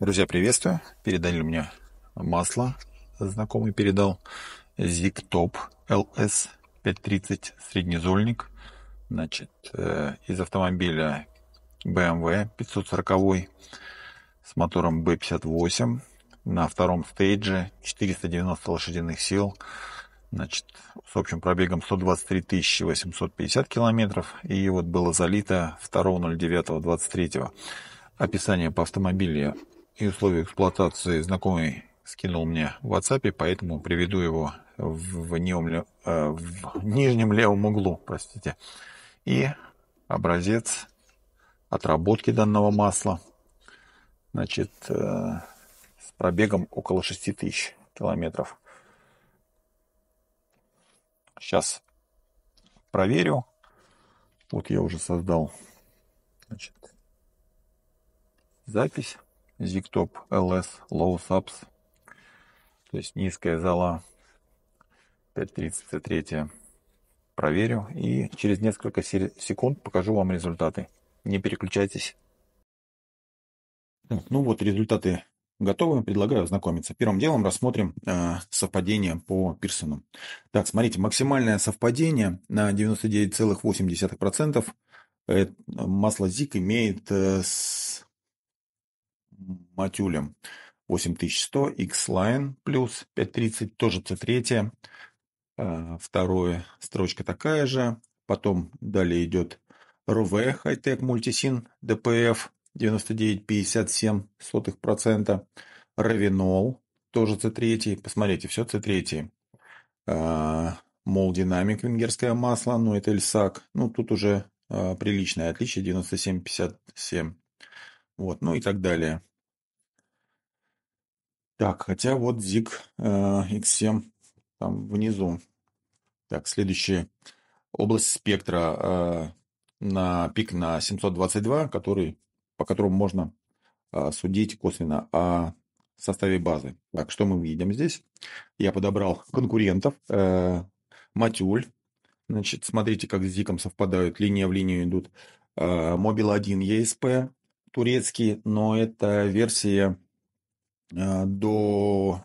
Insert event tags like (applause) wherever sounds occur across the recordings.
Друзья, приветствую. Передали мне масло. Знакомый передал. ZigTop LS 530 среднезольник. Значит, э, из автомобиля BMW 540 эм с мотором B58 на втором стейдже 490 лошадиных сил. Значит, с общим пробегом 123 850 километров. И вот было залито 2.09.23. Описание по автомобилю и условия эксплуатации знакомый скинул мне в WhatsApp, поэтому приведу его в, неом, э, в нижнем левом углу, простите. И образец отработки данного масла, значит, э, с пробегом около 6000 километров. Сейчас проверю. Вот я уже создал значит, запись. ZigTop LS Low Subs, то есть низкая зала 5.33. Проверю и через несколько секунд покажу вам результаты. Не переключайтесь. Так, ну вот результаты готовы, предлагаю ознакомиться. Первым делом рассмотрим э, совпадение по Пирсону. Так, смотрите, максимальное совпадение на 99,8%. Э, масло ZIC имеет э, с матюлем 8100, X-Line плюс 530, тоже C3. А, второе, строчка такая же. Потом далее идет РВ, Хайтек Мультисин, ДПФ 99,57%. Равинол, тоже C3. Посмотрите, все C3. А, мол Динамик, венгерское масло, ну это Эльсак. Ну тут уже а, приличное отличие, 97,57. Вот, ну и так далее. Так, хотя вот ZIG э, X7 там внизу. Так, следующая область спектра э, на пик на 722, который, по которому можно э, судить косвенно о составе базы. Так, что мы видим здесь? Я подобрал конкурентов. Э, Матюль. Значит, смотрите, как с Зиком совпадают, линия в линию идут. Э, Мобил 1 ESP турецкий, но это версия а, до,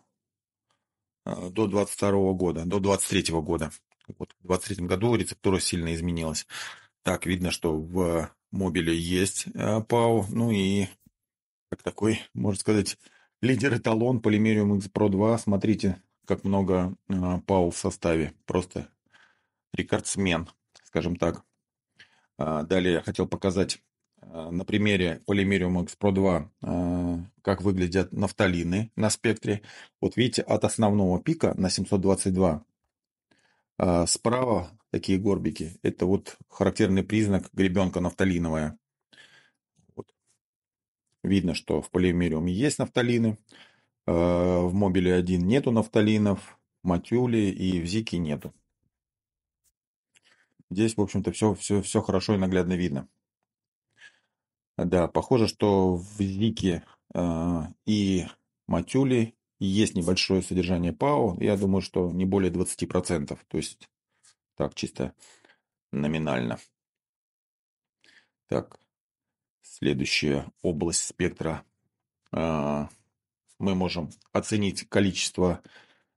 а, до 22 года, до 23 года. Вот в 23 году рецептура сильно изменилась. Так, видно, что в мобиле есть а, Пау, ну и как такой, можно сказать, лидер эталон Polymerium X Pro 2. Смотрите, как много Пау в составе. Просто рекордсмен, скажем так. Далее я хотел показать а, на примере Polymerium X-Pro2, а, как выглядят нафталины на спектре. Вот видите, от основного пика на 722 а, справа такие горбики. Это вот характерный признак гребенка нафталиновая. Вот. Видно, что в полимериуме есть нафталины. В мобиле 1 нету нафталинов. матюли и в зике нету. Здесь, в общем-то, все, все, все хорошо и наглядно видно. Да, похоже, что в Зике а, и Матюле есть небольшое содержание ПАО. Я думаю, что не более 20%. То есть так чисто номинально. Так, следующая область спектра. А, мы можем оценить количество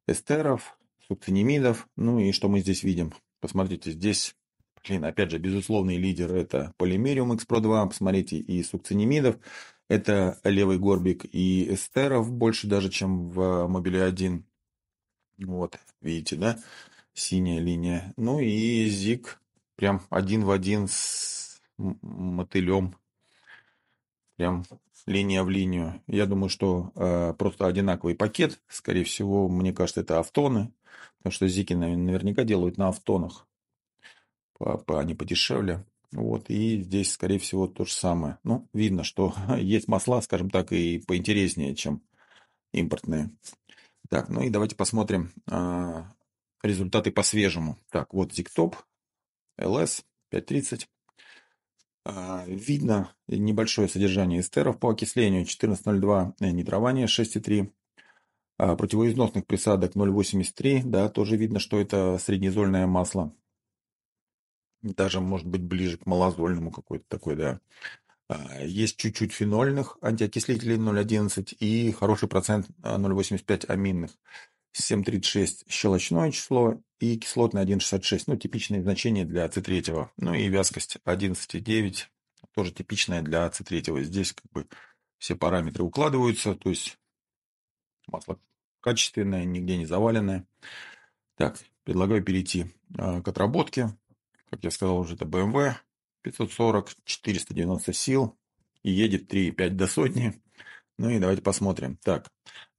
эстеров, субцинимидов. Ну и что мы здесь видим? Посмотрите, здесь Клин, опять же, безусловный лидер – это Полимериум X-Pro2, посмотрите, и сукцинимидов. Это левый горбик и эстеров больше даже, чем в мобиле 1. Вот, видите, да? Синяя линия. Ну и Зиг прям один в один с мотылем. Прям линия в линию. Я думаю, что э, просто одинаковый пакет. Скорее всего, мне кажется, это автоны. Потому что Зики наверняка делают на автонах по, они подешевле. Вот, и здесь, скорее всего, то же самое. Ну, видно, что (laughs) есть масла, скажем так, и поинтереснее, чем импортные. Так, ну и давайте посмотрим э, результаты по свежему. Так, вот ZigTop, LS 530. Э, видно небольшое содержание эстеров по окислению 14,02, э, нитрование 6,3. А, противоизносных присадок 0,83, да, тоже видно, что это среднезольное масло даже, может быть, ближе к малозольному какой-то такой, да. А, есть чуть-чуть фенольных антиокислителей 0,11 и хороший процент 0,85 а, аминных. 7,36 щелочное число и кислотное 1,66. Ну, типичные значения для С3. Ну и вязкость 11,9 тоже типичная для С3. Здесь как бы все параметры укладываются, то есть масло качественное, нигде не заваленное. Так, предлагаю перейти а, к отработке как я сказал уже, это BMW 540, 490 сил и едет 3,5 до сотни. Ну и давайте посмотрим. Так,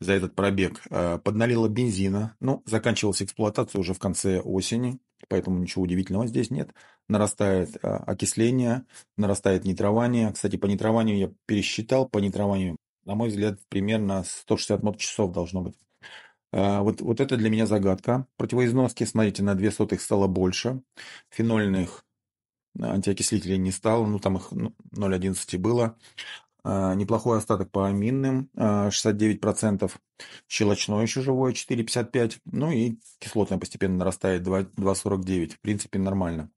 за этот пробег э, подналила бензина. Ну, заканчивалась эксплуатация уже в конце осени, поэтому ничего удивительного здесь нет. Нарастает э, окисление, нарастает нитрование. Кстати, по нитрованию я пересчитал, по нитрованию, на мой взгляд, примерно 160 мод-часов должно быть. А, вот, вот это для меня загадка. Противоизноски, смотрите, на 2 сотых стало больше. Фенольных а, антиокислителей не стало. Ну, там их 0,11 ну, было. А, неплохой остаток по аминным. 69% щелочное еще живое, 4,55. Ну и кислотное постепенно нарастает 2,49. В принципе, нормально.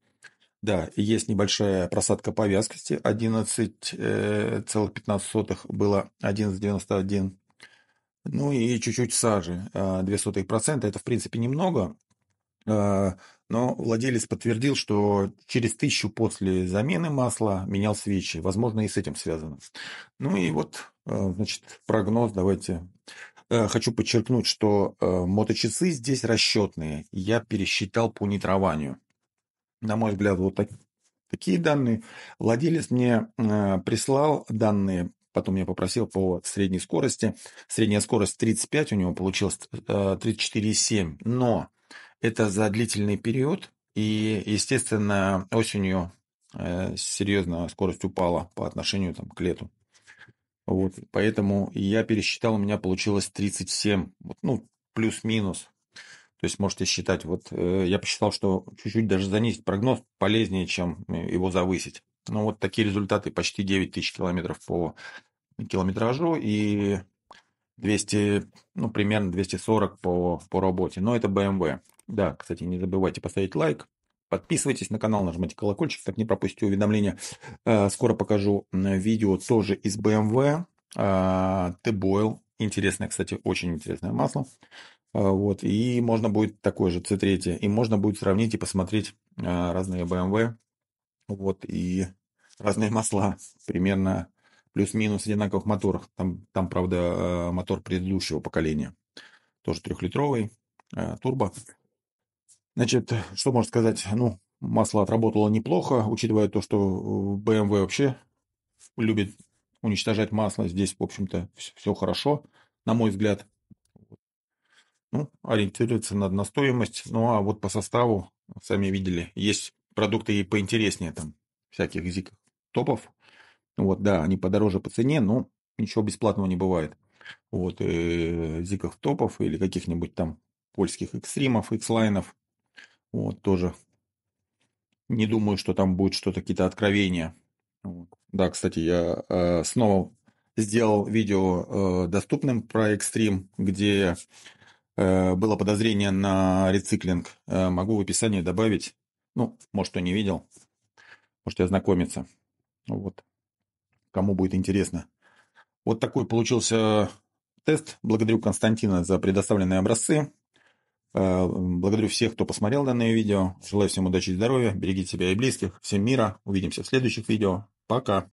Да, есть небольшая просадка по вязкости. 11,15 э, было 11,91 ну и чуть-чуть сажи, 0,02%. А, это, в принципе, немного, а, но владелец подтвердил, что через тысячу после замены масла менял свечи. Возможно, и с этим связано. Ну и вот, а, значит, прогноз давайте. Хочу подчеркнуть, что моточасы здесь расчетные. Я пересчитал по нитрованию. На мой взгляд, вот такие данные. Владелец мне прислал данные Потом я попросил по средней скорости. Средняя скорость 35 у него получилась 34,7. Э, Но это за длительный период. И, естественно, осенью э, серьезно скорость упала по отношению там, к лету. Вот, поэтому я пересчитал, у меня получилось 37, ну, плюс-минус. То есть можете считать, вот э, я посчитал, что чуть-чуть даже занизить прогноз полезнее, чем его завысить. Ну, вот такие результаты. Почти 9 тысяч километров по километражу и 200, ну, примерно 240 по, по работе. Но это BMW. Эм да, кстати, не забывайте поставить лайк, подписывайтесь на канал, нажмите колокольчик, чтобы не пропустить уведомления. Э, скоро покажу видео тоже из BMW. Эм э, T-Boil. Интересное, кстати, очень интересное масло. Э, вот, и можно будет такое же C3. И можно будет сравнить и посмотреть разные BMW ну, вот, и разные масла, примерно плюс-минус одинаковых моторах. Там, там, правда, э, мотор предыдущего поколения, тоже трехлитровый, э, турбо. Значит, что можно сказать? Ну, масло отработало неплохо, учитывая то, что BMW э, эм вообще любит уничтожать масло. Здесь, в общем-то, все хорошо, на мой взгляд. Ну, ориентироваться надо на стоимость. Ну, а вот по составу, сами видели, есть продукты и поинтереснее там всяких зиков топов. Вот, да, они подороже по цене, но ничего бесплатного не бывает. Вот, и э, зиков топов или каких-нибудь там польских экстримов, экслайнов Вот, тоже не думаю, что там будет что-то, какие-то откровения. Вот. Да, кстати, я э, снова сделал видео э, доступным про экстрим, где э, было подозрение на рециклинг. Э, могу в описании добавить ну, может, кто не видел, может я знакомиться. Вот. Кому будет интересно. Вот такой получился тест. Благодарю Константина за предоставленные образцы. Э, благодарю всех, кто посмотрел данное видео. Желаю всем удачи и здоровья. Берегите себя и близких. Всем мира. Увидимся в следующих видео. Пока.